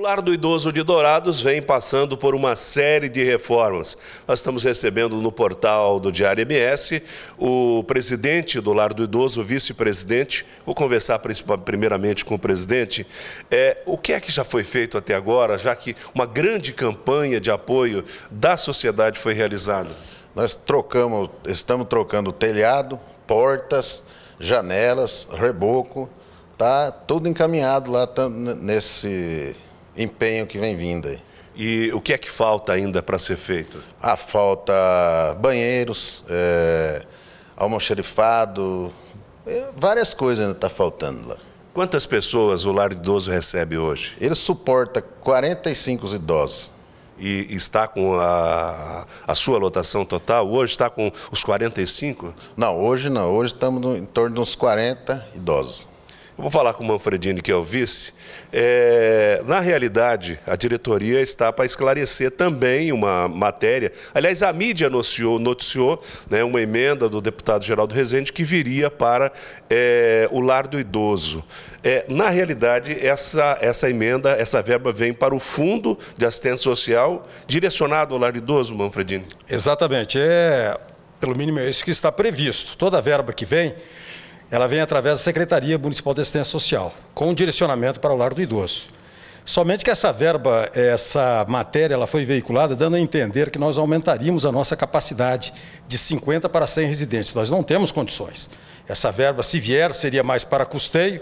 O Lar do Idoso de Dourados vem passando por uma série de reformas. Nós estamos recebendo no portal do Diário MS o presidente do Lar do Idoso, o vice-presidente. Vou conversar primeiramente com o presidente. É, o que é que já foi feito até agora, já que uma grande campanha de apoio da sociedade foi realizada? Nós trocamos, estamos trocando telhado, portas, janelas, reboco. Está tudo encaminhado lá nesse empenho que vem vindo aí. E o que é que falta ainda para ser feito? Ah, falta banheiros, é, eh, almoxerifado, eh, várias coisas ainda está faltando lá. Quantas pessoas o lar idoso recebe hoje? Ele suporta 45 idosos. E está com a, a sua lotação total? Hoje está com os 45? Não, hoje não. Hoje estamos em torno de uns 40 idosos. Eu vou falar com o Manfredini, que é o vice. É, na realidade, a diretoria está para esclarecer também uma matéria. Aliás, a mídia noticiou, noticiou né, uma emenda do deputado Geraldo Rezende que viria para é, o lar do idoso. É, na realidade, essa, essa emenda, essa verba vem para o Fundo de Assistência Social direcionado ao lar do idoso, Manfredini? Exatamente. É, pelo mínimo, é isso que está previsto. Toda verba que vem ela vem através da Secretaria Municipal de Assistência Social, com direcionamento para o lar do idoso. Somente que essa verba, essa matéria, ela foi veiculada dando a entender que nós aumentaríamos a nossa capacidade de 50 para 100 residentes. Nós não temos condições. Essa verba, se vier, seria mais para custeio,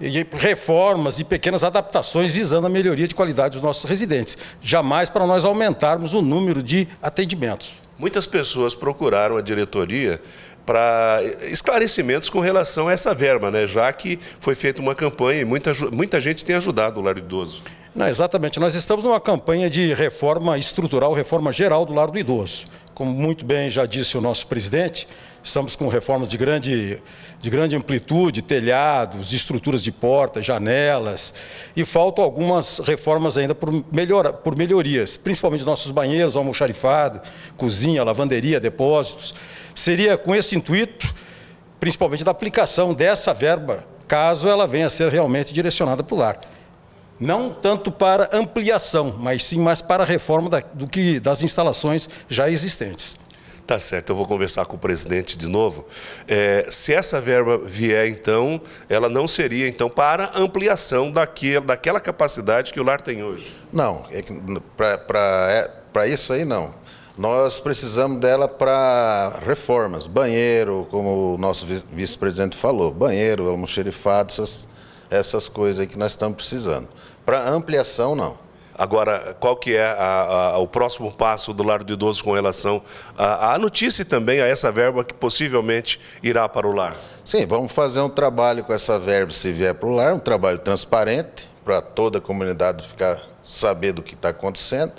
e reformas e pequenas adaptações visando a melhoria de qualidade dos nossos residentes. Jamais para nós aumentarmos o número de atendimentos muitas pessoas procuraram a diretoria para esclarecimentos com relação a essa verba, né? já que foi feita uma campanha e muita, muita gente tem ajudado o lar idoso. Não, exatamente, nós estamos numa campanha de reforma estrutural, reforma geral do lar do idoso. Como muito bem já disse o nosso presidente, Estamos com reformas de grande, de grande amplitude, telhados, estruturas de portas, janelas, e faltam algumas reformas ainda por, melhor, por melhorias, principalmente nossos banheiros, almoxarifado, cozinha, lavanderia, depósitos. Seria com esse intuito, principalmente da aplicação dessa verba, caso ela venha a ser realmente direcionada para o lar não tanto para ampliação, mas sim mais para a reforma da, do que das instalações já existentes. Tá certo, eu vou conversar com o presidente de novo. É, se essa verba vier, então, ela não seria, então, para ampliação daquele, daquela capacidade que o lar tem hoje? Não, é para é, isso aí não. Nós precisamos dela para reformas, banheiro, como o nosso vice-presidente falou, banheiro, almoxerifado, essas, essas coisas aí que nós estamos precisando. Para ampliação, não. Agora, qual que é a, a, o próximo passo do lar do idoso com relação à notícia e também a essa verba que possivelmente irá para o lar? Sim, vamos fazer um trabalho com essa verba se vier para o lar, um trabalho transparente para toda a comunidade ficar saber do que está acontecendo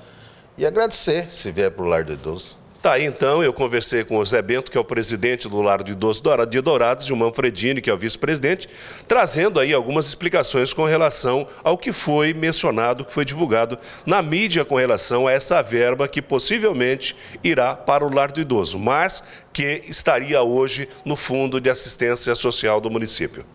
e agradecer se vier para o lar do idoso. Tá aí então, eu conversei com o Zé Bento, que é o presidente do Lar do Idoso de Dourados, e o Manfredini, que é o vice-presidente, trazendo aí algumas explicações com relação ao que foi mencionado, que foi divulgado na mídia com relação a essa verba que possivelmente irá para o Lar do Idoso, mas que estaria hoje no Fundo de Assistência Social do município.